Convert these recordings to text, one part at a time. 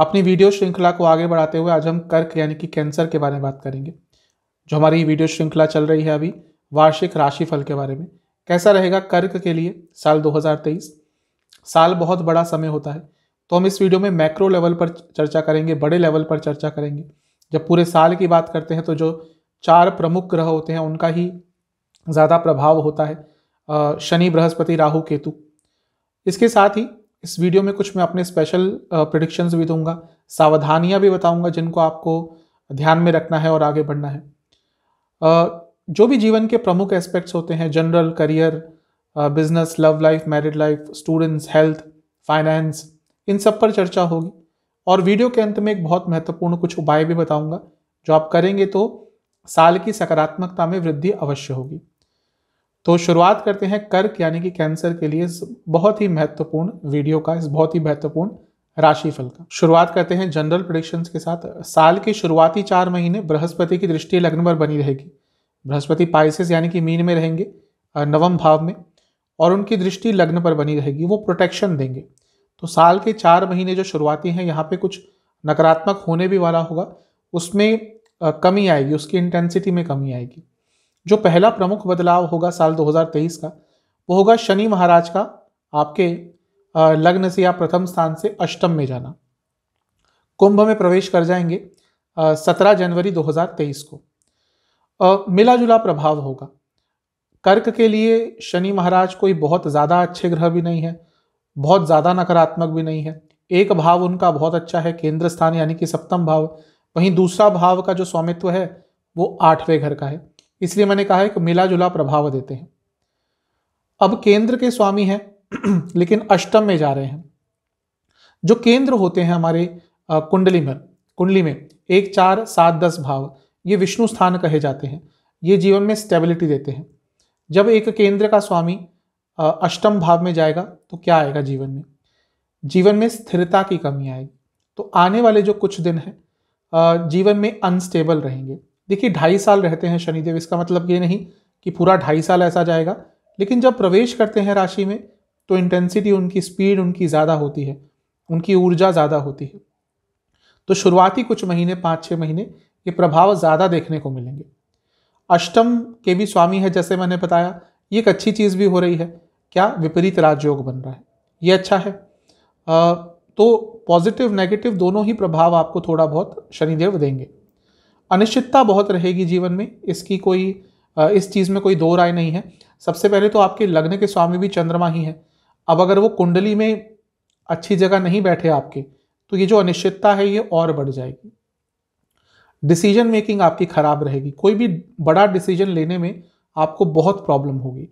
अपनी वीडियो श्रृंखला को आगे बढ़ाते हुए आज हम कर्क यानी कि कैंसर के बारे में बात करेंगे जो हमारी वीडियो श्रृंखला चल रही है अभी वार्षिक राशिफल के बारे में कैसा रहेगा कर्क के लिए साल 2023 साल बहुत बड़ा समय होता है तो हम इस वीडियो में मैक्रो लेवल पर चर्चा करेंगे बड़े लेवल पर चर्चा करेंगे जब पूरे साल की बात करते हैं तो जो चार प्रमुख ग्रह होते हैं उनका ही ज़्यादा प्रभाव होता है शनि बृहस्पति राहु केतु इसके साथ ही इस वीडियो में कुछ मैं अपने स्पेशल प्रडिक्शंस भी दूंगा सावधानियां भी बताऊंगा जिनको आपको ध्यान में रखना है और आगे बढ़ना है जो भी जीवन के प्रमुख एस्पेक्ट्स होते हैं general career business love life married life students health finance इन सब पर चर्चा होगी और वीडियो के अंत में एक बहुत महत्वपूर्ण कुछ उपाय भी बताऊंगा जो आप करेंगे तो साल की सकारात्मकता में वृद्धि अवश्य होगी तो शुरुआत करते हैं कर्क यानी कि कैंसर के लिए इस बहुत ही महत्वपूर्ण वीडियो का इस बहुत ही महत्वपूर्ण राशिफल का शुरुआत करते हैं जनरल प्रोडिक्शन के साथ साल के शुरुआती चार महीने बृहस्पति की दृष्टि लग्न पर बनी रहेगी बृहस्पति पाइसिस यानी कि मीन में रहेंगे नवम भाव में और उनकी दृष्टि लग्न पर बनी रहेगी वो प्रोटेक्शन देंगे तो साल के चार महीने जो शुरुआती हैं यहाँ पे कुछ नकारात्मक होने भी वाला होगा उसमें कमी आएगी उसकी इंटेंसिटी में कमी आएगी जो पहला प्रमुख बदलाव होगा साल 2023 का वो होगा शनि महाराज का आपके लग्न से या प्रथम स्थान से अष्टम में जाना कुंभ में प्रवेश कर जाएंगे सत्रह जनवरी 2023 को मिला जुला प्रभाव होगा कर्क के लिए शनि महाराज कोई बहुत ज़्यादा अच्छे ग्रह भी नहीं है बहुत ज़्यादा नकारात्मक भी नहीं है एक भाव उनका बहुत अच्छा है केंद्र स्थान यानी कि सप्तम भाव वहीं दूसरा भाव का जो स्वामित्व है वो आठवें घर का है इसलिए मैंने कहा है कि मिला जुला प्रभाव देते हैं अब केंद्र के स्वामी हैं लेकिन अष्टम में जा रहे हैं जो केंद्र होते हैं हमारे कुंडली में कुंडली में एक चार सात दस भाव ये विष्णु स्थान कहे जाते हैं ये जीवन में स्टेबिलिटी देते हैं जब एक केंद्र का स्वामी अष्टम भाव में जाएगा तो क्या आएगा जीवन में जीवन में स्थिरता की कमी आएगी तो आने वाले जो कुछ दिन हैं जीवन में अनस्टेबल रहेंगे देखिए ढाई साल रहते हैं शनिदेव इसका मतलब ये नहीं कि पूरा ढाई साल ऐसा जाएगा लेकिन जब प्रवेश करते हैं राशि में तो इंटेंसिटी उनकी स्पीड उनकी ज़्यादा होती है उनकी ऊर्जा ज़्यादा होती है तो शुरुआती कुछ महीने पाँच छः महीने ये प्रभाव ज़्यादा देखने को मिलेंगे अष्टम के भी स्वामी है जैसे मैंने बताया ये एक अच्छी चीज़ भी हो रही है क्या विपरीत राजयोग बन रहा है ये अच्छा है आ, तो पॉजिटिव नेगेटिव दोनों ही प्रभाव आपको थोड़ा बहुत शनिदेव देंगे अनिश्चितता बहुत रहेगी जीवन में इसकी कोई इस चीज़ में कोई दो राय नहीं है सबसे पहले तो आपके लग्न के स्वामी भी चंद्रमा ही हैं अब अगर वो कुंडली में अच्छी जगह नहीं बैठे आपके तो ये जो अनिश्चितता है ये और बढ़ जाएगी डिसीजन मेकिंग आपकी ख़राब रहेगी कोई भी बड़ा डिसीजन लेने में आपको बहुत प्रॉब्लम होगी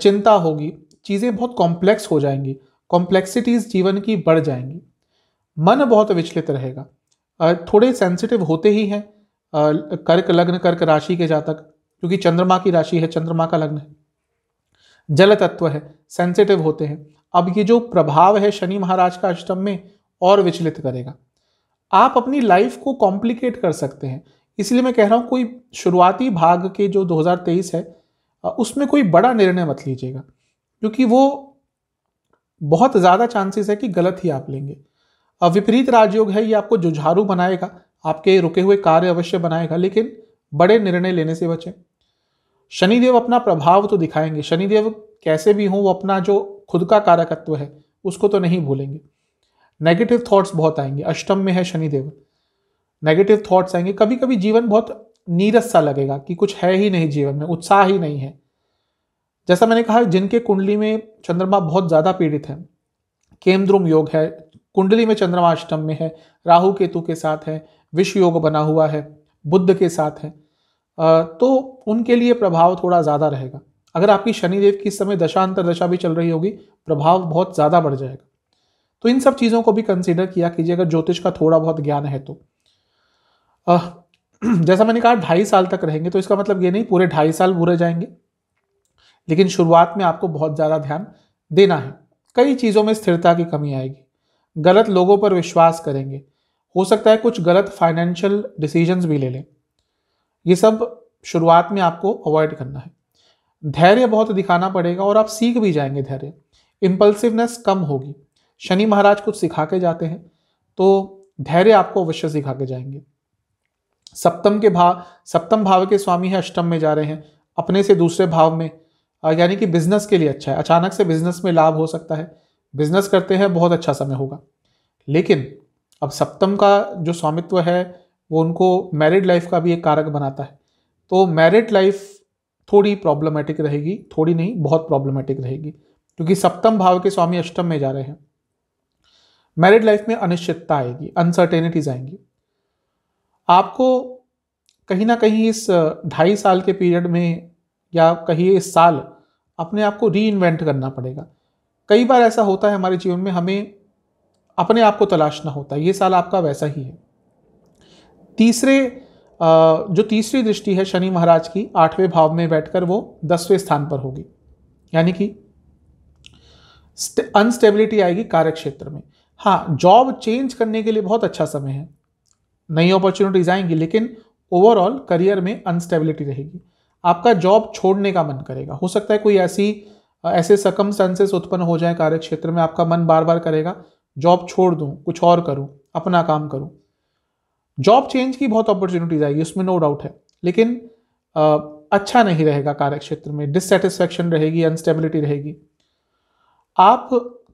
चिंता होगी चीज़ें बहुत कॉम्प्लेक्स हो जाएंगी कॉम्प्लेक्सिटीज़ जीवन की बढ़ जाएंगी मन बहुत विचलित रहेगा थोड़े सेंसिटिव होते ही हैं कर्क लग्न कर्क राशि के जातक क्योंकि चंद्रमा की राशि है चंद्रमा का लग्न है जल तत्व है सेंसिटिव होते हैं अब ये जो प्रभाव है शनि महाराज का अष्टम में और विचलित करेगा आप अपनी लाइफ को कॉम्प्लिकेट कर सकते हैं इसलिए मैं कह रहा हूँ कोई शुरुआती भाग के जो 2023 है उसमें कोई बड़ा निर्णय मत लीजिएगा क्योंकि वो बहुत ज़्यादा चांसेस है कि गलत ही आप लेंगे विपरीत राजयोग है ये आपको जुझारू बनाएगा आपके रुके हुए कार्य अवश्य बनाएगा लेकिन बड़े निर्णय लेने से बचें शनिदेव अपना प्रभाव तो दिखाएंगे शनिदेव कैसे भी हों वो अपना जो खुद का कारकत्व है उसको तो नहीं भूलेंगे नेगेटिव थॉट्स बहुत आएंगे अष्टम में है शनिदेव नेगेटिव थॉट्स आएंगे कभी कभी जीवन बहुत नीरस सा लगेगा कि कुछ है ही नहीं जीवन में उत्साह ही नहीं है जैसा मैंने कहा जिनके कुंडली में चंद्रमा बहुत ज़्यादा पीड़ित है केमद्रुम योग है कुंडली में चंद्रमा अष्टम में है राहु केतु के साथ है विश्व योग बना हुआ है बुद्ध के साथ है तो उनके लिए प्रभाव थोड़ा ज़्यादा रहेगा अगर आपकी शनिदेव की इस समय दशांतर दशा भी चल रही होगी प्रभाव बहुत ज़्यादा बढ़ जाएगा तो इन सब चीज़ों को भी कंसिडर किया कीजिए अगर ज्योतिष का थोड़ा बहुत ज्ञान है तो जैसा मैंने कहा ढाई साल तक रहेंगे तो इसका मतलब ये नहीं पूरे ढाई साल बुरे जाएंगे लेकिन शुरुआत में आपको बहुत ज़्यादा ध्यान देना है कई चीज़ों में स्थिरता की कमी आएगी गलत लोगों पर विश्वास करेंगे हो सकता है कुछ गलत फाइनेंशियल डिसीजंस भी ले लें ये सब शुरुआत में आपको अवॉइड करना है धैर्य बहुत दिखाना पड़ेगा और आप सीख भी जाएंगे धैर्य इम्पल्सिवनेस कम होगी शनि महाराज कुछ सिखा के जाते हैं तो धैर्य आपको अवश्य सिखा के जाएंगे सप्तम के भाव सप्तम भाव के स्वामी है अष्टम में जा रहे हैं अपने से दूसरे भाव में यानी कि बिजनेस के लिए अच्छा है अचानक से बिजनेस में लाभ हो सकता है बिजनेस करते हैं बहुत अच्छा समय होगा लेकिन अब सप्तम का जो स्वामित्व है वो उनको मैरिड लाइफ का भी एक कारक बनाता है तो मैरिड लाइफ थोड़ी प्रॉब्लमेटिक रहेगी थोड़ी नहीं बहुत प्रॉब्लमेटिक रहेगी क्योंकि सप्तम भाव के स्वामी अष्टम में जा रहे हैं मैरिड लाइफ में अनिश्चितता आएगी अनसर्टेनिटीज आएंगी आपको कहीं ना कहीं इस ढाई साल के पीरियड में या कहिए इस साल अपने आप को री इन्वेंट करना पड़ेगा कई बार ऐसा होता है हमारे जीवन में हमें अपने आप को तलाशना होता है ये साल आपका वैसा ही है तीसरे जो तीसरी दृष्टि है शनि महाराज की आठवें भाव में बैठकर वो दसवें स्थान पर होगी यानी कि अनस्टेबिलिटी आएगी कार्य क्षेत्र में हाँ जॉब चेंज करने के लिए बहुत अच्छा समय है नई अपॉर्चुनिटीज आएंगी लेकिन ओवरऑल करियर में अनस्टेबिलिटी रहेगी आपका जॉब छोड़ने का मन करेगा हो सकता है कोई ऐसी ऐसे सकम उत्पन्न हो जाए कार्य क्षेत्र में आपका मन बार बार करेगा जॉब छोड़ दूँ कुछ और करूँ अपना काम करूँ जॉब चेंज की बहुत अपॉर्चुनिटीज आएगी उसमें नो डाउट है लेकिन आ, अच्छा नहीं रहेगा कार्य क्षेत्र में डिससेटिस्फैक्शन रहेगी अनस्टेबिलिटी रहेगी आप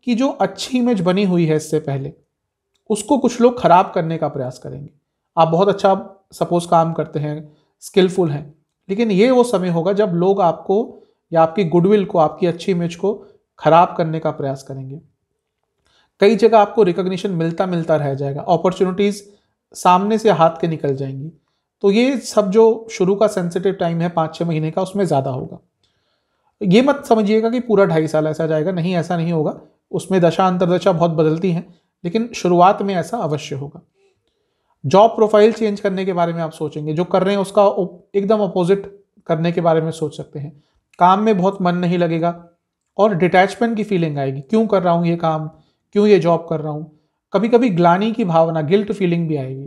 की जो अच्छी इमेज बनी हुई है इससे पहले उसको कुछ लोग खराब करने का प्रयास करेंगे आप बहुत अच्छा सपोज काम करते हैं स्किलफुल हैं लेकिन ये वो समय होगा जब लोग आपको या आपकी गुडविल को आपकी अच्छी इमेज को खराब करने का प्रयास करेंगे कई जगह आपको रिकोगनीशन मिलता मिलता रह जाएगा अपॉर्चुनिटीज़ सामने से हाथ के निकल जाएंगी तो ये सब जो शुरू का सेंसिटिव टाइम है पाँच छः महीने का उसमें ज़्यादा होगा ये मत समझिएगा कि पूरा ढाई साल ऐसा जाएगा नहीं ऐसा नहीं होगा उसमें दशा अंतरदशा बहुत बदलती हैं लेकिन शुरुआत में ऐसा अवश्य होगा जॉब प्रोफाइल चेंज करने के बारे में आप सोचेंगे जो कर रहे हैं उसका एकदम अपोजिट करने के बारे में सोच सकते हैं काम में बहुत मन नहीं लगेगा और डिटैचमेंट की फीलिंग आएगी क्यों कर रहा हूँ ये काम क्यों ये जॉब कर रहा हूँ कभी कभी ग्लानी की भावना गिल्ट फीलिंग भी आएगी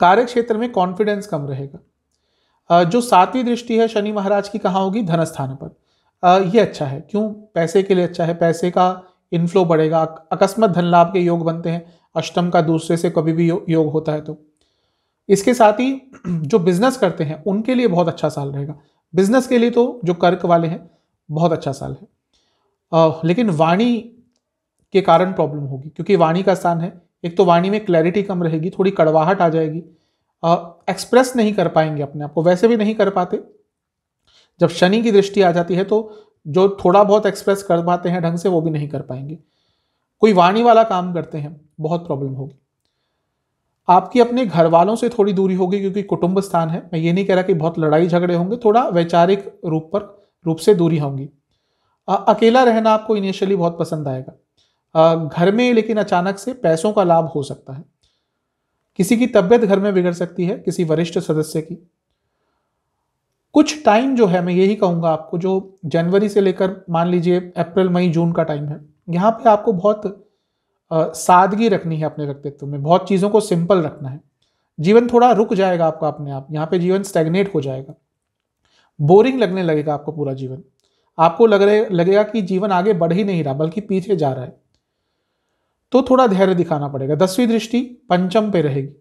कार्य क्षेत्र में कॉन्फिडेंस कम रहेगा जो सातवीं दृष्टि है शनि महाराज की कहाँ होगी धनस्थान पर ये अच्छा है क्यों पैसे के लिए अच्छा है पैसे का इनफ्लो बढ़ेगा अकस्मत धन लाभ के योग बनते हैं अष्टम का दूसरे से कभी भी यो, योग होता है तो इसके साथ ही जो बिजनेस करते हैं उनके लिए बहुत अच्छा साल रहेगा बिजनेस के लिए तो जो कर्क वाले हैं बहुत अच्छा साल है आ, लेकिन वाणी के कारण प्रॉब्लम होगी क्योंकि वाणी का स्थान है एक तो वाणी में क्लैरिटी कम रहेगी थोड़ी कड़वाहट आ जाएगी एक्सप्रेस नहीं कर पाएंगे अपने आप को वैसे भी नहीं कर पाते जब शनि की दृष्टि आ जाती है तो जो थोड़ा बहुत एक्सप्रेस कर पाते हैं ढंग से वो भी नहीं कर पाएंगे कोई वाणी वाला काम करते हैं बहुत प्रॉब्लम होगी आपकी अपने घर वालों से थोड़ी दूरी होगी क्योंकि कुटुंब स्थान है मैं ये नहीं कह रहा कि बहुत लड़ाई झगड़े होंगे थोड़ा वैचारिक रूप पर रूप से दूरी होंगी अकेला रहना आपको इनिशियली बहुत पसंद आएगा घर में लेकिन अचानक से पैसों का लाभ हो सकता है किसी की तबीयत घर में बिगड़ सकती है किसी वरिष्ठ सदस्य की कुछ टाइम जो है मैं यही कहूंगा आपको जो जनवरी से लेकर मान लीजिए अप्रैल मई जून का टाइम है यहाँ पे आपको बहुत सादगी रखनी है अपने व्यक्तित्व में बहुत चीज़ों को सिंपल रखना है जीवन थोड़ा रुक जाएगा आपका अपने आप यहाँ पे जीवन स्टेगनेट हो जाएगा बोरिंग लगने लगेगा आपको पूरा जीवन आपको लग रहे लगेगा कि जीवन आगे बढ़ ही नहीं रहा बल्कि पीछे जा रहा है तो थोड़ा धैर्य दिखाना पड़ेगा दसवीं दृष्टि पंचम पे रहेगी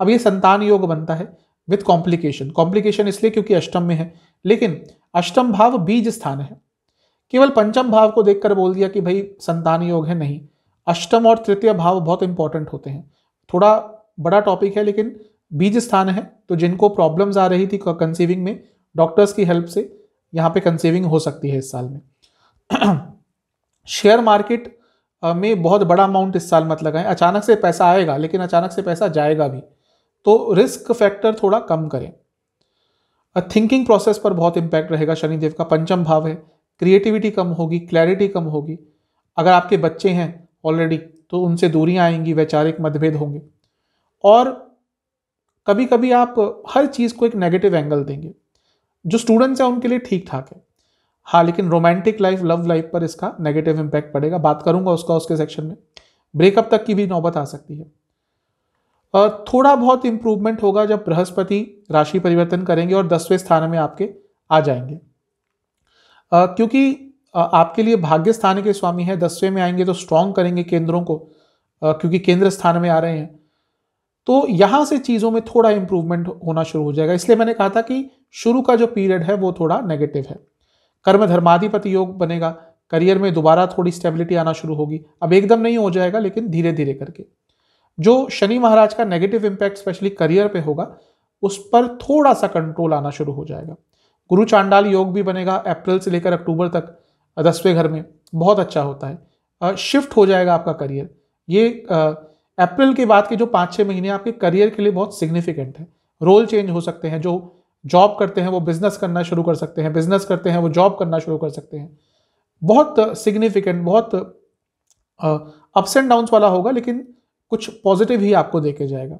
अब ये संतान योग बनता है विथ कॉम्प्लिकेशन कॉम्प्लिकेशन इसलिए क्योंकि अष्टम में है लेकिन अष्टम भाव बीज स्थान है केवल पंचम भाव को देखकर बोल दिया कि भाई संतान योग है नहीं अष्टम और तृतीय भाव बहुत इंपॉर्टेंट होते हैं थोड़ा बड़ा टॉपिक है लेकिन बीज स्थान है तो जिनको प्रॉब्लम्स आ रही थी कंसीविंग में डॉक्टर्स की हेल्प से यहाँ पे कंसीविंग हो सकती है इस साल में शेयर मार्केट में बहुत बड़ा अमाउंट इस साल मत लगाएं अचानक से पैसा आएगा लेकिन अचानक से पैसा जाएगा भी तो रिस्क फैक्टर थोड़ा कम करें थिंकिंग प्रोसेस पर बहुत इम्पैक्ट रहेगा शनिदेव का पंचम भाव है क्रिएटिविटी कम होगी क्लैरिटी कम होगी अगर आपके बच्चे हैं ऑलरेडी तो उनसे दूरियाँ आएंगी वैचारिक मतभेद होंगे और कभी कभी आप हर चीज़ को एक नेगेटिव एंगल देंगे जो स्टूडेंट्स हैं उनके लिए ठीक ठाक है हाँ लेकिन रोमांटिक लाइफ लव लाइफ पर इसका नेगेटिव इम्पैक्ट पड़ेगा बात करूंगा उसका उसके सेक्शन में ब्रेकअप तक की भी नौबत आ सकती है थोड़ा बहुत इंप्रूवमेंट होगा जब बृहस्पति राशि परिवर्तन करेंगे और दसवें स्थान में आपके आ जाएंगे क्योंकि आपके लिए भाग्य स्थान के स्वामी है दसवें में आएंगे तो स्ट्रांग करेंगे केंद्रों को क्योंकि केंद्र स्थान में आ रहे हैं तो यहां से चीज़ों में थोड़ा इंप्रूवमेंट होना शुरू हो जाएगा इसलिए मैंने कहा था कि शुरू का जो पीरियड है वो थोड़ा नेगेटिव है कर्म धर्माधिपति योग बनेगा करियर में दोबारा थोड़ी स्टेबिलिटी आना शुरू होगी अब एकदम नहीं हो जाएगा लेकिन धीरे धीरे करके जो शनि महाराज का नेगेटिव इम्पैक्ट स्पेशली करियर पे होगा उस पर थोड़ा सा कंट्रोल आना शुरू हो जाएगा गुरु चांडाल योग भी बनेगा अप्रैल से लेकर अक्टूबर तक दसवें घर में बहुत अच्छा होता है शिफ्ट हो जाएगा आपका करियर ये अप्रैल के बाद के जो पाँच छः महीने आपके करियर के लिए बहुत सिग्निफिकेंट है रोल चेंज हो सकते हैं जो जॉब करते हैं वो बिज़नेस करना शुरू कर सकते हैं बिज़नेस करते हैं वो जॉब करना शुरू कर सकते हैं बहुत सिग्निफिकेंट बहुत अप्स एंड डाउन्स वाला होगा लेकिन कुछ पॉजिटिव ही आपको देखे जाएगा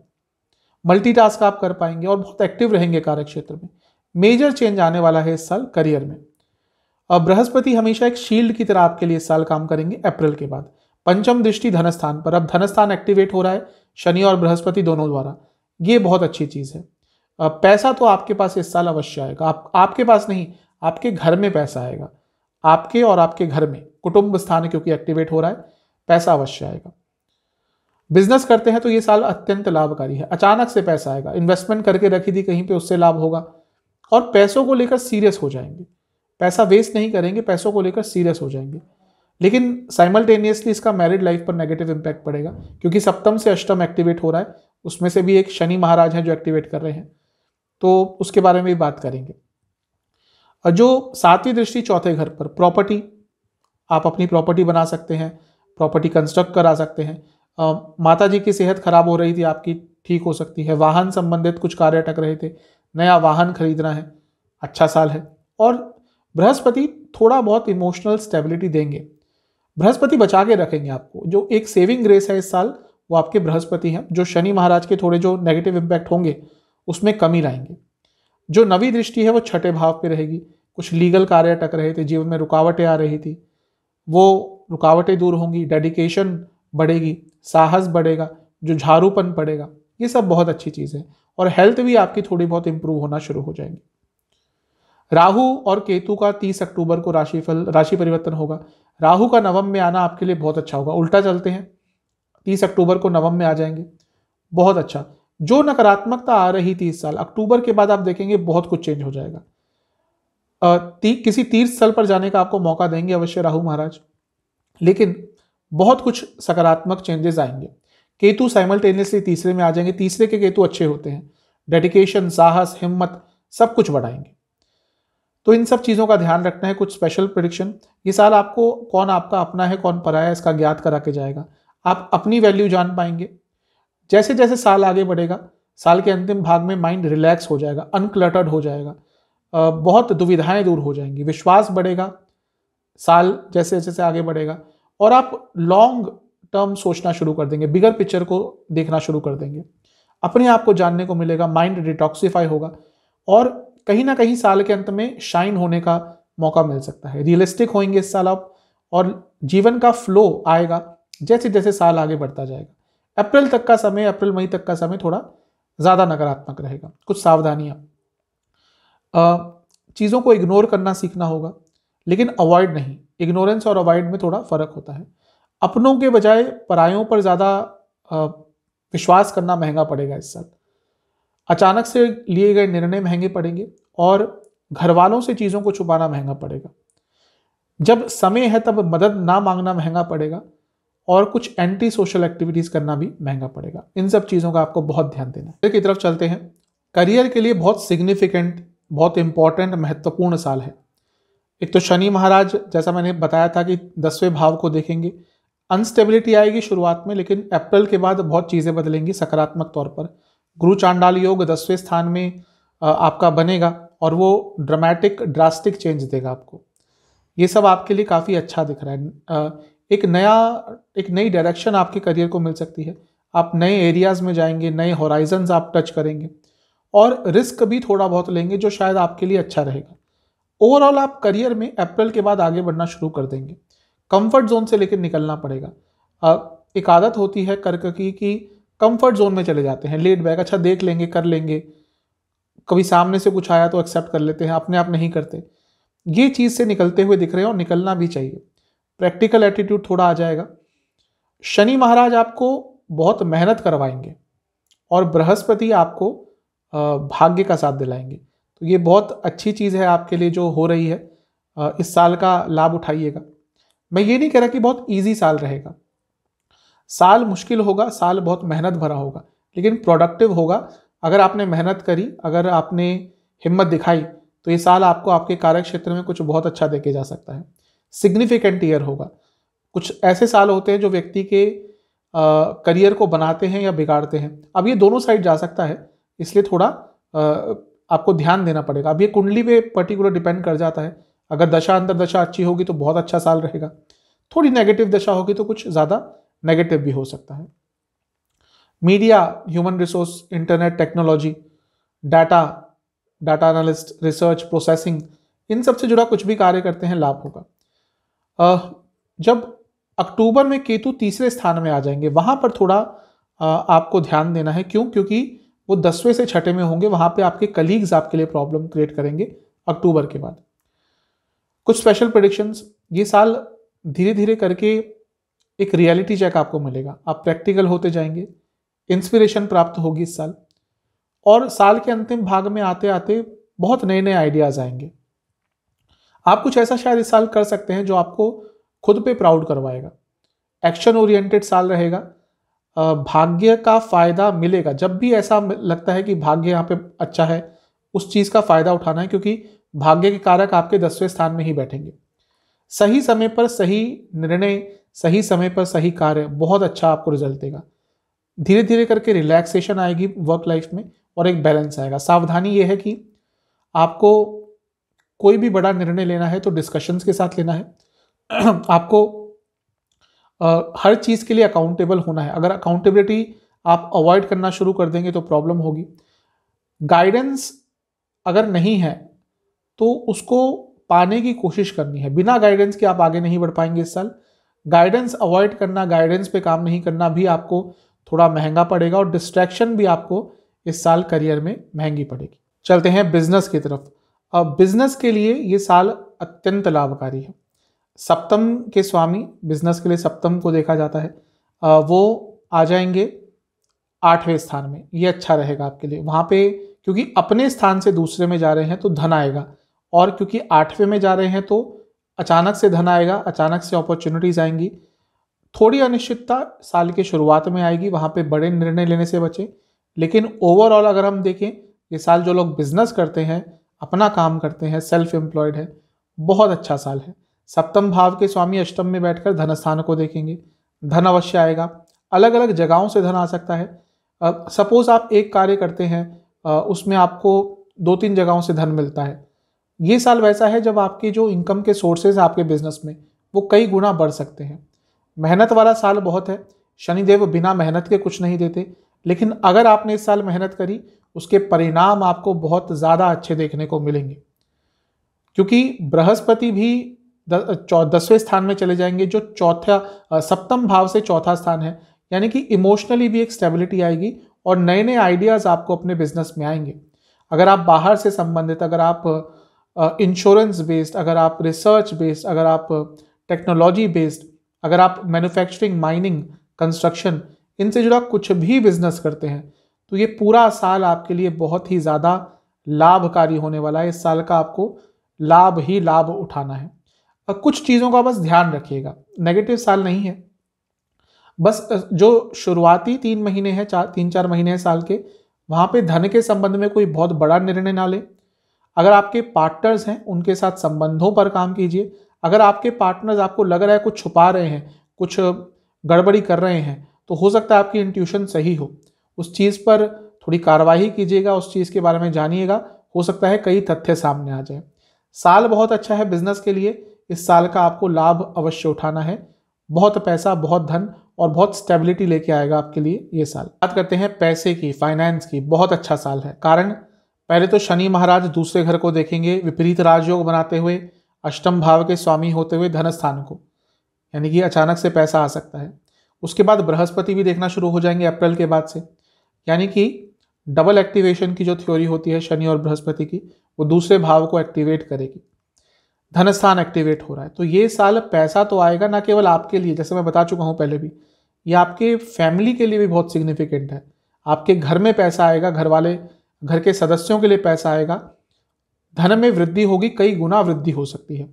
मल्टी आप कर पाएंगे और बहुत एक्टिव रहेंगे कार्य क्षेत्र में मेजर चेंज आने वाला है इस साल करियर में बृहस्पति हमेशा एक शील्ड की तरह आपके लिए इस साल काम करेंगे अप्रैल के बाद पंचम दृष्टि धनस्थान पर अब धनस्थान एक्टिवेट हो रहा है शनि और बृहस्पति दोनों द्वारा ये बहुत अच्छी चीज़ है पैसा तो आपके पास इस साल अवश्य आएगा आप आपके पास नहीं आपके घर में पैसा आएगा आपके और आपके घर में कुटुंब स्थान क्योंकि एक्टिवेट हो रहा है पैसा अवश्य आएगा बिजनेस करते हैं तो ये साल अत्यंत लाभकारी है अचानक से पैसा आएगा इन्वेस्टमेंट करके रखी थी कहीं पे उससे लाभ होगा और पैसों को लेकर सीरियस हो जाएंगे पैसा वेस्ट नहीं करेंगे पैसों को लेकर सीरियस हो जाएंगे लेकिन साइमल्टेनियसली इसका मैरिड लाइफ पर नेगेटिव इम्पैक्ट पड़ेगा क्योंकि सप्तम से अष्टम एक्टिवेट हो रहा है उसमें से भी एक शनि महाराज हैं जो एक्टिवेट कर रहे हैं तो उसके बारे में भी बात करेंगे और जो सातवीं दृष्टि चौथे घर पर प्रॉपर्टी आप अपनी प्रॉपर्टी बना सकते हैं प्रॉपर्टी कंस्ट्रक्ट करा सकते हैं आ, माता जी की सेहत खराब हो रही थी आपकी ठीक हो सकती है वाहन संबंधित कुछ कार्य अटक रहे थे नया वाहन खरीदना है अच्छा साल है और बृहस्पति थोड़ा बहुत इमोशनल स्टेबिलिटी देंगे बृहस्पति बचा के रखेंगे आपको जो एक सेविंग ग्रेस है इस साल वो आपके बृहस्पति हैं जो शनि महाराज के थोड़े जो नेगेटिव इम्पैक्ट होंगे उसमें कमी लाएंगे जो नवी दृष्टि है वो छठे भाव पे रहेगी कुछ लीगल कार्य अटक रहे थे जीवन में रुकावटें आ रही थी वो रुकावटें दूर होंगी डेडिकेशन बढ़ेगी साहस बढ़ेगा जो झारूपन पड़ेगा ये सब बहुत अच्छी चीज़ है और हेल्थ भी आपकी थोड़ी बहुत इंप्रूव होना शुरू हो जाएगी राहु और केतु का 30 अक्टूबर को राशिफल राशि परिवर्तन होगा राहु का नवम में आना आपके लिए बहुत अच्छा होगा उल्टा चलते हैं 30 अक्टूबर को नवम में आ जाएंगे बहुत अच्छा जो नकारात्मकता आ रही थी इस साल अक्टूबर के बाद आप देखेंगे बहुत कुछ चेंज हो जाएगा ती, किसी तीर्थ स्थल पर जाने का आपको मौका देंगे अवश्य राहु महाराज लेकिन बहुत कुछ सकारात्मक चेंजेस आएंगे केतु साइमल्टेनियसली तीसरे में आ जाएंगे तीसरे के केतु अच्छे होते हैं डेडिकेशन साहस हिम्मत सब कुछ बढ़ाएंगे तो इन सब चीज़ों का ध्यान रखना है कुछ स्पेशल प्रोडिक्शन ये साल आपको कौन आपका अपना है कौन पराया इसका ज्ञात करा के जाएगा आप अपनी वैल्यू जान पाएंगे जैसे जैसे साल आगे बढ़ेगा साल के अंतिम भाग में माइंड रिलैक्स हो जाएगा अनकलटर्ड हो जाएगा बहुत दुविधाएं दूर हो जाएंगी विश्वास बढ़ेगा साल जैसे जैसे आगे बढ़ेगा और आप लॉन्ग टर्म सोचना शुरू कर देंगे बिगर पिक्चर को देखना शुरू कर देंगे अपने आप को जानने को मिलेगा माइंड डिटॉक्सीफाई होगा और कहीं ना कहीं साल के अंत में शाइन होने का मौका मिल सकता है रियलिस्टिक होंगे इस साल आप और जीवन का फ्लो आएगा जैसे जैसे साल आगे बढ़ता जाएगा अप्रैल तक का समय अप्रैल मई तक का समय थोड़ा ज़्यादा नकारात्मक रहेगा कुछ सावधानियाँ चीज़ों को इग्नोर करना सीखना होगा लेकिन अवॉइड नहीं इग्नोरेंस और अवॉइड में थोड़ा फ़र्क होता है अपनों के बजाय परायों पर ज़्यादा विश्वास करना महंगा पड़ेगा इस साल अचानक से लिए गए निर्णय महंगे पड़ेंगे और घर वालों से चीज़ों को छुपाना महंगा पड़ेगा जब समय है तब मदद ना मांगना महंगा पड़ेगा और कुछ एंटी सोशल एक्टिविटीज़ करना भी महंगा पड़ेगा इन सब चीज़ों का आपको बहुत ध्यान देना है की तरफ चलते हैं करियर के लिए बहुत सिग्निफिकेंट बहुत इंपॉर्टेंट महत्वपूर्ण साल है एक तो शनि महाराज जैसा मैंने बताया था कि दसवें भाव को देखेंगे अनस्टेबिलिटी आएगी शुरुआत में लेकिन अप्रैल के बाद बहुत चीज़ें बदलेंगी सकारात्मक तौर पर गुरु चांडाल योग दसवें स्थान में आपका बनेगा और वो ड्रामेटिक ड्रास्टिक चेंज देगा आपको ये सब आपके लिए काफ़ी अच्छा दिख रहा है एक नया एक नई डायरेक्शन आपके करियर को मिल सकती है आप नए एरियाज़ में जाएंगे नए होराइजन आप टच करेंगे और रिस्क भी थोड़ा बहुत लेंगे जो शायद आपके लिए अच्छा रहेगा ओवरऑल आप करियर में अप्रैल के बाद आगे बढ़ना शुरू कर देंगे कंफर्ट जोन से लेकर निकलना पड़ेगा एक आदत होती है कर्क की कि कंफर्ट जोन में चले जाते हैं लेट बैक अच्छा देख लेंगे कर लेंगे कभी सामने से कुछ आया तो एक्सेप्ट कर लेते हैं अपने आप नहीं करते ये चीज़ से निकलते हुए दिख रहे हैं और निकलना भी चाहिए प्रैक्टिकल एटीट्यूड थोड़ा आ जाएगा शनि महाराज आपको बहुत मेहनत करवाएंगे और बृहस्पति आपको भाग्य का साथ दिलाएंगे तो ये बहुत अच्छी चीज़ है आपके लिए जो हो रही है इस साल का लाभ उठाइएगा मैं ये नहीं कह रहा कि बहुत ईजी साल रहेगा साल मुश्किल होगा साल बहुत मेहनत भरा होगा लेकिन प्रोडक्टिव होगा अगर आपने मेहनत करी अगर आपने हिम्मत दिखाई तो ये साल आपको आपके कार्य क्षेत्र में कुछ बहुत अच्छा देके जा सकता है सिग्निफिकेंट ईयर होगा कुछ ऐसे साल होते हैं जो व्यक्ति के करियर को बनाते हैं या बिगाड़ते हैं अब ये दोनों साइड जा सकता है इसलिए थोड़ा आ, आपको ध्यान देना पड़ेगा अब ये कुंडली पे पर्टिकुलर डिपेंड कर जाता है अगर दशा अंतर दशा अच्छी होगी तो बहुत अच्छा साल रहेगा थोड़ी नेगेटिव दशा होगी तो कुछ ज़्यादा नेगेटिव भी हो सकता है media human resource internet technology data data analyst research processing इन सब से जुड़ा कुछ भी कार्य करते हैं लाभ होगा जब अक्टूबर में केतु तीसरे स्थान में आ जाएंगे वहाँ पर थोड़ा आपको ध्यान देना है क्यों क्योंकि वो दसवें से छठे में होंगे वहाँ पे आपके कलीग्स आपके लिए प्रॉब्लम क्रिएट करेंगे अक्टूबर के बाद कुछ स्पेशल प्रडिक्शंस ये साल धीरे धीरे करके एक रियलिटी चेक आपको मिलेगा आप प्रैक्टिकल होते जाएंगे इंस्पिरेशन प्राप्त होगी इस साल और साल के अंतिम भाग में आते आते बहुत नए नए आइडियाज़ आएंगे आप कुछ ऐसा शायद इस साल कर सकते हैं जो आपको खुद पे प्राउड करवाएगा एक्शन ओरिएंटेड साल रहेगा भाग्य का फायदा मिलेगा जब भी ऐसा लगता है कि भाग्य यहाँ पे अच्छा है उस चीज़ का फायदा उठाना है क्योंकि भाग्य के कारक आपके दसवें स्थान में ही बैठेंगे सही समय पर सही निर्णय सही समय पर सही कार्य बहुत अच्छा आपको रिजल्ट देगा धीरे धीरे करके रिलैक्सेशन आएगी वर्क लाइफ में और एक बैलेंस आएगा सावधानी ये है कि आपको कोई भी बड़ा निर्णय लेना है तो डिस्कशंस के साथ लेना है आपको आ, हर चीज़ के लिए अकाउंटेबल होना है अगर अकाउंटेबिलिटी आप अवॉइड करना शुरू कर देंगे तो प्रॉब्लम होगी गाइडेंस अगर नहीं है तो उसको पाने की कोशिश करनी है बिना गाइडेंस के आप आगे नहीं बढ़ पाएंगे इस साल गाइडेंस अवॉइड करना गाइडेंस पे काम नहीं करना भी आपको थोड़ा महंगा पड़ेगा और डिस्ट्रैक्शन भी आपको इस साल करियर में महंगी पड़ेगी चलते हैं बिजनेस की तरफ बिजनेस के लिए ये साल अत्यंत लाभकारी है सप्तम के स्वामी बिजनेस के लिए सप्तम को देखा जाता है वो आ जाएंगे आठवें स्थान में ये अच्छा रहेगा आपके लिए वहाँ पे क्योंकि अपने स्थान से दूसरे में जा रहे हैं तो धन आएगा और क्योंकि आठवें में जा रहे हैं तो अचानक से धन आएगा अचानक से अपॉर्चुनिटीज आएंगी थोड़ी अनिश्चितता साल के शुरुआत में आएगी वहाँ पे बड़े निर्णय लेने से बचें लेकिन ओवरऑल अगर हम देखें ये साल जो लोग बिजनेस करते हैं अपना काम करते हैं सेल्फ एम्प्लॉयड है बहुत अच्छा साल है सप्तम भाव के स्वामी अष्टम में बैठकर धन स्थान को देखेंगे धन अवश्य आएगा अलग अलग जगहों से धन आ सकता है सपोज आप एक कार्य करते हैं उसमें आपको दो तीन जगहों से धन मिलता है ये साल वैसा है जब आपके जो इनकम के सोर्सेज आपके बिजनेस में वो कई गुना बढ़ सकते हैं मेहनत वाला साल बहुत है शनिदेव बिना मेहनत के कुछ नहीं देते लेकिन अगर आपने इस साल मेहनत करी उसके परिणाम आपको बहुत ज़्यादा अच्छे देखने को मिलेंगे क्योंकि बृहस्पति भी दसवें स्थान में चले जाएंगे जो चौथा सप्तम भाव से चौथा स्थान है यानी कि इमोशनली भी एक स्टेबिलिटी आएगी और नए नए आइडियाज़ आपको अपने बिजनेस में आएंगे अगर आप बाहर से संबंधित अगर आप इंश्योरेंस बेस्ड अगर आप रिसर्च बेस्ड अगर आप टेक्नोलॉजी बेस्ड अगर आप मैन्युफैक्चरिंग माइनिंग कंस्ट्रक्शन इनसे जुड़ा कुछ भी बिजनेस करते हैं तो ये पूरा साल आपके लिए बहुत ही ज़्यादा लाभकारी होने वाला है इस साल का आपको लाभ ही लाभ उठाना है और कुछ चीज़ों का बस ध्यान रखिएगा नेगेटिव साल नहीं है बस जो शुरुआती तीन महीने हैं चार तीन चार महीने हैं साल के वहाँ पे धन के संबंध में कोई बहुत बड़ा निर्णय ना लें अगर आपके पार्टनर्स हैं उनके साथ संबंधों पर काम कीजिए अगर आपके पार्टनर्स आपको लग रहा है कुछ छुपा रहे हैं कुछ गड़बड़ी कर रहे हैं तो हो सकता है आपकी इंट्यूशन सही हो उस चीज़ पर थोड़ी कार्रवाई कीजिएगा उस चीज़ के बारे में जानिएगा हो सकता है कई तथ्य सामने आ जाए साल बहुत अच्छा है बिजनेस के लिए इस साल का आपको लाभ अवश्य उठाना है बहुत पैसा बहुत धन और बहुत स्टेबिलिटी लेके आएगा आपके लिए ये साल बात करते हैं पैसे की फाइनेंस की बहुत अच्छा साल है कारण पहले तो शनि महाराज दूसरे घर को देखेंगे विपरीत राजयोग बनाते हुए अष्टम भाव के स्वामी होते हुए धन स्थान को यानी कि अचानक से पैसा आ सकता है उसके बाद बृहस्पति भी देखना शुरू हो जाएंगे अप्रैल के बाद से यानी कि डबल एक्टिवेशन की जो थ्योरी होती है शनि और बृहस्पति की वो दूसरे भाव को एक्टिवेट करेगी धनस्थान एक्टिवेट हो रहा है तो ये साल पैसा तो आएगा ना केवल आपके लिए जैसे मैं बता चुका हूँ पहले भी ये आपके फैमिली के लिए भी बहुत सिग्निफिकेंट है आपके घर में पैसा आएगा घर वाले घर के सदस्यों के लिए पैसा आएगा धन में वृद्धि होगी कई गुना वृद्धि हो सकती है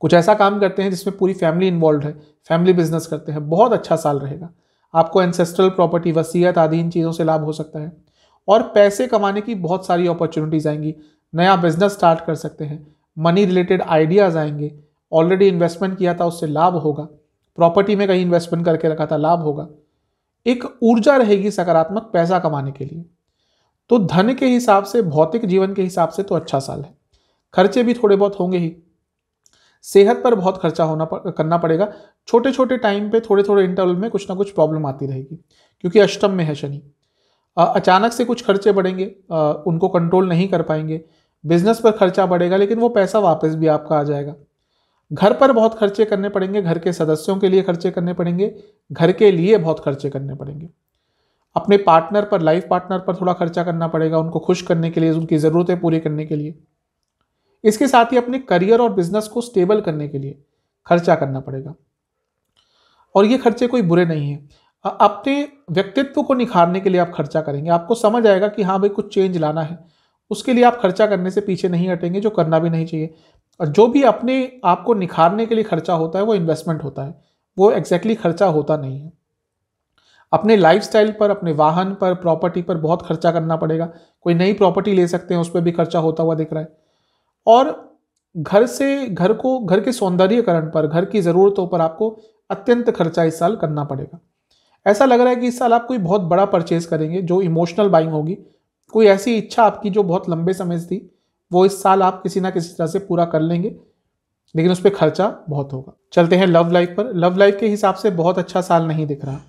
कुछ ऐसा काम करते हैं जिसमें पूरी फैमिली इन्वॉल्व है फैमिली बिजनेस करते हैं बहुत अच्छा साल रहेगा आपको एंसेस्ट्रल प्रॉपर्टी वसीयत आदि इन चीज़ों से लाभ हो सकता है और पैसे कमाने की बहुत सारी अपॉर्चुनिटीज़ आएंगी नया बिजनेस स्टार्ट कर सकते हैं मनी रिलेटेड आइडियाज़ आएंगे ऑलरेडी इन्वेस्टमेंट किया था उससे लाभ होगा प्रॉपर्टी में कहीं इन्वेस्टमेंट करके रखा था लाभ होगा एक ऊर्जा रहेगी सकारात्मक पैसा कमाने के लिए तो धन के हिसाब से भौतिक जीवन के हिसाब से तो अच्छा साल है खर्चे भी थोड़े बहुत होंगे ही सेहत पर बहुत खर्चा होना पर, करना पड़ेगा छोटे छोटे टाइम पे थोड़े थोड़े इंटरवल में कुछ ना कुछ प्रॉब्लम आती रहेगी क्योंकि अष्टम में है शनि अचानक से कुछ खर्चे बढ़ेंगे उनको कंट्रोल नहीं कर पाएंगे बिजनेस पर खर्चा बढ़ेगा लेकिन वो पैसा वापस भी आपका आ जाएगा घर पर बहुत खर्चे करने पड़ेंगे घर के सदस्यों के लिए खर्चे करने पड़ेंगे घर के लिए बहुत खर्चे करने पड़ेंगे अपने पार्टनर पर लाइफ पार्टनर पर थोड़ा खर्चा करना पड़ेगा उनको खुश करने के लिए उनकी ज़रूरतें पूरी करने के लिए इसके साथ ही अपने करियर और बिजनेस को स्टेबल करने के लिए खर्चा करना पड़ेगा और ये खर्चे कोई बुरे नहीं हैं अपने व्यक्तित्व को निखारने के लिए आप खर्चा करेंगे आपको समझ आएगा कि हाँ भाई कुछ चेंज लाना है उसके लिए आप खर्चा करने से पीछे नहीं हटेंगे जो करना भी नहीं चाहिए और जो भी अपने आप को निखारने के लिए खर्चा होता है वो इन्वेस्टमेंट होता है वो एग्जैक्टली exactly खर्चा होता नहीं है अपने लाइफ पर अपने वाहन पर प्रॉपर्टी पर बहुत खर्चा करना पड़ेगा कोई नई प्रॉपर्टी ले सकते हैं उस पर भी खर्चा होता हुआ दिख रहा है और घर से घर को घर के सौंदर्यकरण पर घर की ज़रूरतों पर आपको अत्यंत खर्चा इस साल करना पड़ेगा ऐसा लग रहा है कि इस साल आप कोई बहुत बड़ा परचेज करेंगे जो इमोशनल बाइंग होगी कोई ऐसी इच्छा आपकी जो बहुत लंबे समय से थी वो इस साल आप किसी ना किसी तरह से पूरा कर लेंगे लेकिन उस पर खर्चा बहुत होगा चलते हैं लव लाइफ पर लव लाइफ के हिसाब से बहुत अच्छा साल नहीं दिख रहा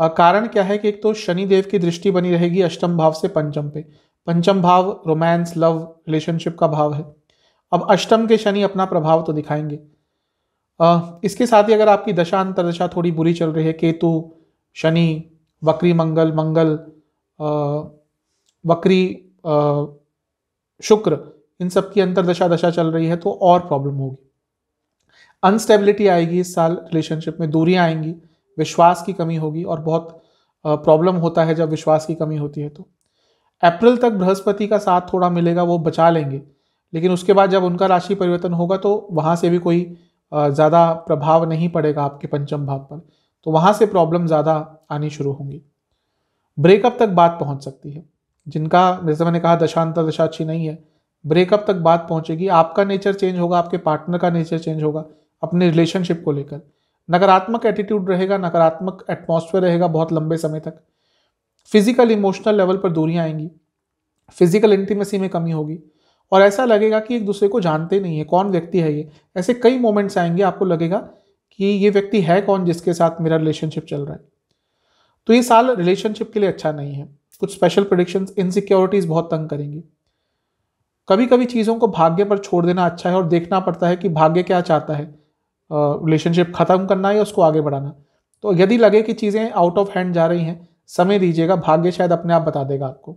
आ, कारण क्या है कि एक तो शनि देव की दृष्टि बनी रहेगी अष्टम भाव से पंचम पे पंचम भाव रोमांस लव रिलेशनशिप का भाव है अब अष्टम के शनि अपना प्रभाव तो दिखाएंगे आ, इसके साथ ही अगर आपकी दशा अंतरदशा थोड़ी बुरी चल रही है केतु शनि वक्री मंगल मंगल आ, वक्री आ, शुक्र इन सब की अंतरदशा दशा चल रही है तो और प्रॉब्लम होगी अनस्टेबिलिटी आएगी इस साल रिलेशनशिप में दूरियां आएंगी विश्वास की कमी होगी और बहुत प्रॉब्लम होता है जब विश्वास की कमी होती है तो अप्रैल तक बृहस्पति का साथ थोड़ा मिलेगा वो बचा लेंगे लेकिन उसके बाद जब उनका राशि परिवर्तन होगा तो वहाँ से भी कोई ज़्यादा प्रभाव नहीं पड़ेगा आपके पंचम भाव पर तो वहाँ से प्रॉब्लम ज़्यादा आनी शुरू होंगी ब्रेकअप तक बात पहुँच सकती है जिनका जैसे मैंने कहा दशांतर दशा अच्छी नहीं है ब्रेकअप तक बात पहुँचेगी आपका नेचर चेंज होगा आपके पार्टनर का नेचर चेंज होगा अपने रिलेशनशिप को लेकर नकारात्मक एटीट्यूड रहेगा नकारात्मक एटमोसफेयर रहेगा बहुत लंबे समय तक फिजिकल इमोशनल लेवल पर दूरियाँ आएंगी फिजिकल इंटीमेसी में कमी होगी और ऐसा लगेगा कि एक दूसरे को जानते नहीं है कौन व्यक्ति है ये ऐसे कई मोमेंट्स आएंगे आपको लगेगा कि ये व्यक्ति है कौन जिसके साथ मेरा रिलेशनशिप चल रहा है तो ये साल रिलेशनशिप के लिए अच्छा नहीं है कुछ स्पेशल प्रोडिक्शंस इनसिक्योरिटीज़ बहुत तंग करेंगी कभी कभी चीज़ों को भाग्य पर छोड़ देना अच्छा है और देखना पड़ता है कि भाग्य क्या चाहता है रिलेशनशिप ख़त्म करना है या उसको आगे बढ़ाना तो यदि लगे कि चीज़ें आउट ऑफ हैंड जा रही हैं समय दीजिएगा भाग्य शायद अपने आप बता देगा आपको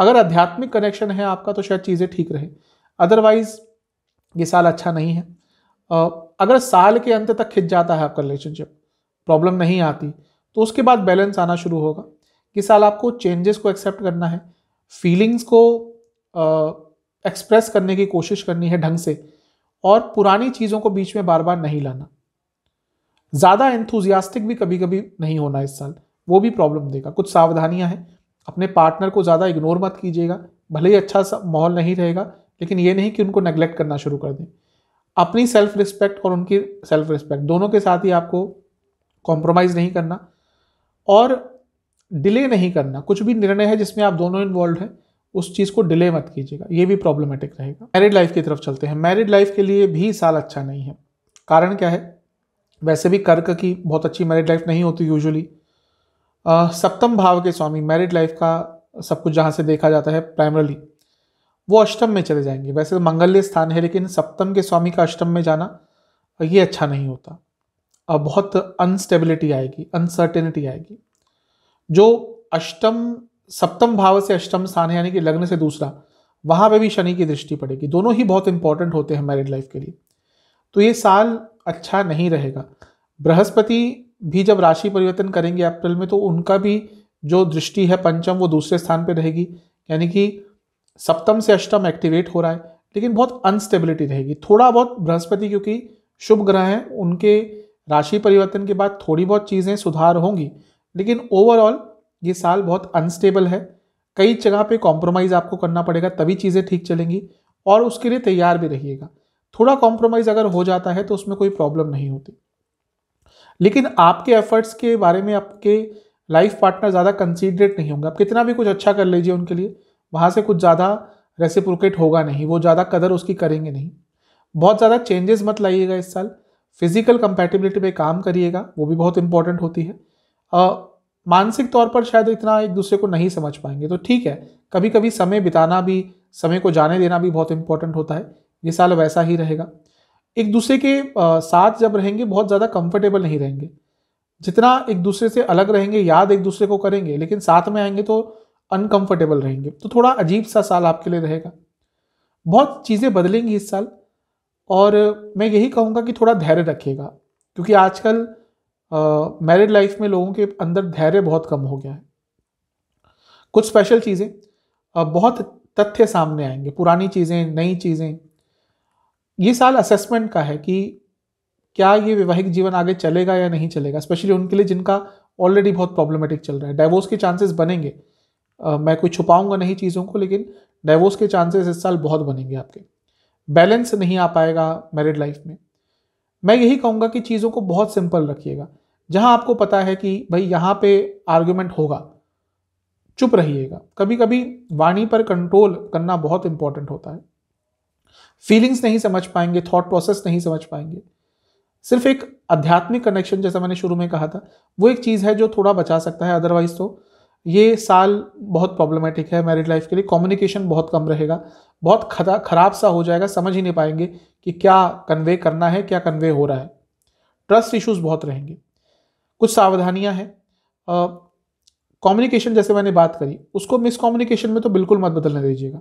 अगर आध्यात्मिक कनेक्शन है आपका तो शायद चीज़ें ठीक रहे अदरवाइज ये साल अच्छा नहीं है अगर साल के अंत तक खिंच जाता है आपका रिलेशनशिप प्रॉब्लम नहीं आती तो उसके बाद बैलेंस आना शुरू होगा ये साल आपको चेंजेस को एक्सेप्ट करना है फीलिंग्स को एक्सप्रेस करने की कोशिश करनी है ढंग से और पुरानी चीज़ों को बीच में बार बार नहीं लाना ज़्यादा एंथुजियास्टिक भी कभी कभी नहीं होना इस साल वो भी प्रॉब्लम देगा कुछ सावधानियां हैं अपने पार्टनर को ज़्यादा इग्नोर मत कीजिएगा भले ही अच्छा सा माहौल नहीं रहेगा लेकिन ये नहीं कि उनको नेग्लेक्ट करना शुरू कर दें अपनी सेल्फ रिस्पेक्ट और उनकी सेल्फ रिस्पेक्ट दोनों के साथ ही आपको कॉम्प्रोमाइज़ नहीं करना और डिले नहीं करना कुछ भी निर्णय है जिसमें आप दोनों इन्वॉल्व हैं उस चीज़ को डिले मत कीजिएगा ये भी प्रॉब्लमेटिक रहेगा मैरिड लाइफ की तरफ चलते हैं मैरिड लाइफ के लिए भी साल अच्छा नहीं है कारण क्या है वैसे भी कर्क की बहुत अच्छी मैरिड लाइफ नहीं होती यूजुअली सप्तम भाव के स्वामी मैरिड लाइफ का सब कुछ जहाँ से देखा जाता है प्राइमरली वो अष्टम में चले जाएंगे वैसे तो मंगल्य स्थान है लेकिन सप्तम के स्वामी का अष्टम में जाना ये अच्छा नहीं होता अब बहुत अनस्टेबिलिटी आएगी अनसर्टेनिटी आएगी जो अष्टम सप्तम भाव से अष्टम स्थान है यानी कि लग्न से दूसरा वहाँ पे भी शनि की दृष्टि पड़ेगी दोनों ही बहुत इंपॉर्टेंट होते हैं मैरिड लाइफ के लिए तो ये साल अच्छा नहीं रहेगा बृहस्पति भी जब राशि परिवर्तन करेंगे अप्रैल में तो उनका भी जो दृष्टि है पंचम वो दूसरे स्थान पर रहेगी यानी कि सप्तम से अष्टम एक्टिवेट हो रहा है लेकिन बहुत अनस्टेबिलिटी रहेगी थोड़ा बहुत बृहस्पति क्योंकि शुभ ग्रह हैं उनके राशि परिवर्तन के बाद थोड़ी बहुत चीज़ें सुधार होंगी लेकिन ओवरऑल ये साल बहुत अनस्टेबल है कई जगह पे कॉम्प्रोमाइज़ आपको करना पड़ेगा तभी चीज़ें ठीक चलेंगी और उसके लिए तैयार भी रहिएगा थोड़ा कॉम्प्रोमाइज़ अगर हो जाता है तो उसमें कोई प्रॉब्लम नहीं होती लेकिन आपके एफर्ट्स के बारे में आपके लाइफ पार्टनर ज़्यादा कंसीडरेट नहीं होंगे आप कितना भी कुछ अच्छा कर लीजिए उनके लिए वहाँ से कुछ ज़्यादा रेसिप्रोकेट होगा नहीं वो ज़्यादा कदर उसकी करेंगे नहीं बहुत ज़्यादा चेंजेस मत लाइएगा इस साल फिजिकल कंपेटिबिलिटी पे काम करिएगा वो भी बहुत इंपॉर्टेंट होती है आ, मानसिक तौर पर शायद इतना एक दूसरे को नहीं समझ पाएंगे तो ठीक है कभी कभी समय बिताना भी समय को जाने देना भी बहुत इंपॉर्टेंट होता है ये साल वैसा ही रहेगा एक दूसरे के साथ जब रहेंगे बहुत ज़्यादा कंफर्टेबल नहीं रहेंगे जितना एक दूसरे से अलग रहेंगे याद एक दूसरे को करेंगे लेकिन साथ में आएंगे तो अनकंफर्टेबल रहेंगे तो थोड़ा अजीब सा साल आपके लिए रहेगा बहुत चीज़ें बदलेंगी इस साल और मैं यही कहूँगा कि थोड़ा धैर्य रखिएगा क्योंकि आजकल मैरिड लाइफ में लोगों के अंदर धैर्य बहुत कम हो गया है कुछ स्पेशल चीज़ें बहुत तथ्य सामने आएंगे पुरानी चीज़ें नई चीज़ें ये साल असेसमेंट का है कि क्या ये वैवाहिक जीवन आगे चलेगा या नहीं चलेगा स्पेशली उनके लिए जिनका ऑलरेडी बहुत प्रॉब्लमेटिक चल रहा है डाइवोर्स के चांसेस बनेंगे आ, मैं कोई छुपाऊंगा नहीं चीज़ों को लेकिन डाइवोर्स के चांसेस इस साल बहुत बनेंगे आपके बैलेंस नहीं आ पाएगा मैरिड लाइफ में मैं यही कहूँगा कि चीज़ों को बहुत सिंपल रखिएगा जहाँ आपको पता है कि भाई यहाँ पे आर्ग्यूमेंट होगा चुप रहिएगा कभी कभी वाणी पर कंट्रोल करना बहुत इंपॉर्टेंट होता है फीलिंग्स नहीं समझ पाएंगे थॉट प्रोसेस नहीं समझ पाएंगे सिर्फ एक आध्यात्मिक कनेक्शन जैसा मैंने शुरू में कहा था वो एक चीज़ है जो थोड़ा बचा सकता है अदरवाइज तो ये साल बहुत प्रॉब्लमेटिक है मैरिड लाइफ के लिए कम्युनिकेशन बहुत कम रहेगा बहुत खराब सा हो जाएगा समझ ही नहीं पाएंगे कि क्या कन्वे करना है क्या कन्वे हो रहा है ट्रस्ट इश्यूज बहुत रहेंगे कुछ सावधानियां हैं कम्युनिकेशन जैसे मैंने बात करी उसको मिसकम्युनिकेशन में तो बिल्कुल मत बदलने दीजिएगा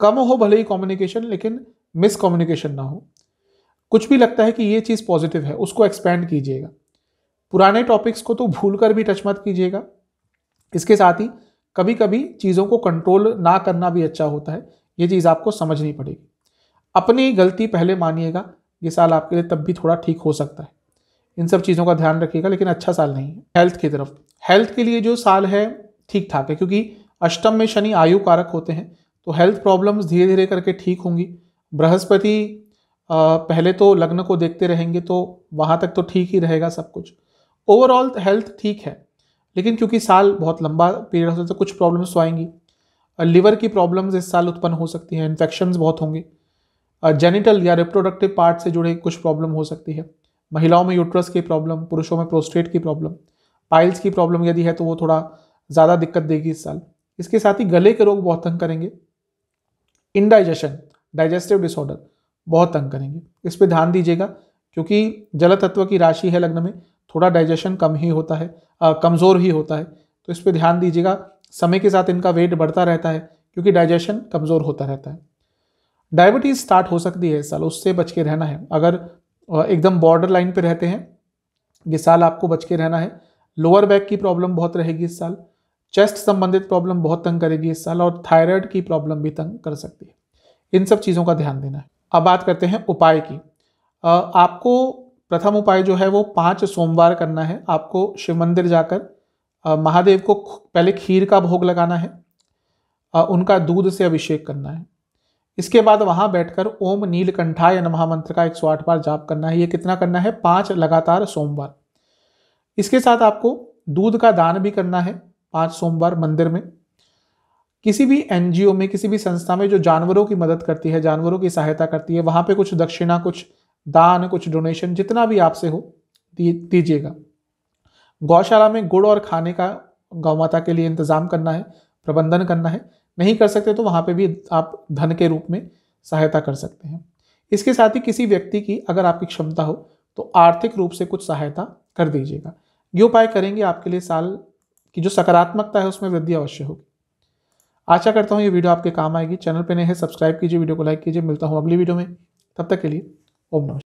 कम हो भले ही कम्युनिकेशन लेकिन मिसकम्युनिकेशन ना हो कुछ भी लगता है कि ये चीज़ पॉजिटिव है उसको एक्सपेंड कीजिएगा पुराने टॉपिक्स को तो भूल कर भी टच मत कीजिएगा इसके साथ ही कभी कभी चीज़ों को कंट्रोल ना करना भी अच्छा होता है ये चीज़ आपको समझनी पड़ेगी अपनी गलती पहले मानिएगा ये साल आपके लिए तब भी थोड़ा ठीक हो सकता है इन सब चीज़ों का ध्यान रखिएगा लेकिन अच्छा साल नहीं है हेल्थ की तरफ हेल्थ के लिए जो साल है ठीक ठाक है क्योंकि अष्टम में शनि आयु कारक होते हैं तो हेल्थ प्रॉब्लम्स धीरे धीरे करके ठीक होंगी बृहस्पति पहले तो लग्न को देखते रहेंगे तो वहाँ तक तो ठीक ही रहेगा सब कुछ ओवरऑल हेल्थ ठीक है लेकिन क्योंकि साल बहुत लंबा पीरियड होता है तो कुछ प्रॉब्लम्स तो आएंगी लिवर की प्रॉब्लम्स इस साल उत्पन्न हो सकती हैं इन्फेक्शन बहुत होंगे जेनिटल या रिप्रोडक्टिव पार्ट से जुड़े कुछ प्रॉब्लम हो सकती है महिलाओं में यूट्रस की प्रॉब्लम पुरुषों में प्रोस्टेट की प्रॉब्लम पाइल्स की प्रॉब्लम यदि है तो वो थोड़ा ज़्यादा दिक्कत देगी इस साल इसके साथ ही गले के रोग बहुत तंग करेंगे इनडाइजेशन डाइजेस्टिव डिसऑर्डर बहुत तंग करेंगे इस पर ध्यान दीजिएगा क्योंकि जल तत्व की राशि है लग्न में थोड़ा डाइजेशन कम ही होता है कमज़ोर ही होता है तो इस पर ध्यान दीजिएगा समय के साथ इनका वेट बढ़ता रहता है क्योंकि डाइजेशन कमज़ोर होता रहता है डायबिटीज़ स्टार्ट हो सकती है इस साल उससे बच के रहना है अगर एकदम बॉर्डर लाइन पर रहते हैं ये साल आपको बच के रहना है लोअर बैक की प्रॉब्लम बहुत रहेगी इस साल चेस्ट संबंधित प्रॉब्लम बहुत तंग करेगी इस साल और थायराइड की प्रॉब्लम भी तंग कर सकती है इन सब चीज़ों का ध्यान देना है अब बात करते हैं उपाय की आपको प्रथम उपाय जो है वो पाँच सोमवार करना है आपको शिव मंदिर जाकर महादेव को पहले खीर का भोग लगाना है उनका दूध से अभिषेक करना है इसके बाद वहाँ बैठकर ओम नीलकंठा या महामंत्र का एक सौ आठ बार जाप करना है ये कितना करना है पाँच लगातार सोमवार इसके साथ आपको दूध का दान भी करना है पाँच सोमवार मंदिर में किसी भी एनजीओ में किसी भी संस्था में जो जानवरों की मदद करती है जानवरों की सहायता करती है वहाँ पे कुछ दक्षिणा कुछ दान कुछ डोनेशन जितना भी आपसे हो दीजिएगा गौशाला में गुड़ और खाने का गौ माता के लिए इंतज़ाम करना है प्रबंधन करना है नहीं कर सकते तो वहाँ पे भी आप धन के रूप में सहायता कर सकते हैं इसके साथ ही किसी व्यक्ति की अगर आपकी क्षमता हो तो आर्थिक रूप से कुछ सहायता कर दीजिएगा ये उपाय करेंगे आपके लिए साल की जो सकारात्मकता है उसमें वृद्धि अवश्य होगी आशा करता हूँ ये वीडियो आपके काम आएगी चैनल पर नए हैं सब्सक्राइब कीजिए वीडियो को लाइक कीजिए मिलता हूँ अगली वीडियो में तब तक के लिए ओम नमस्कार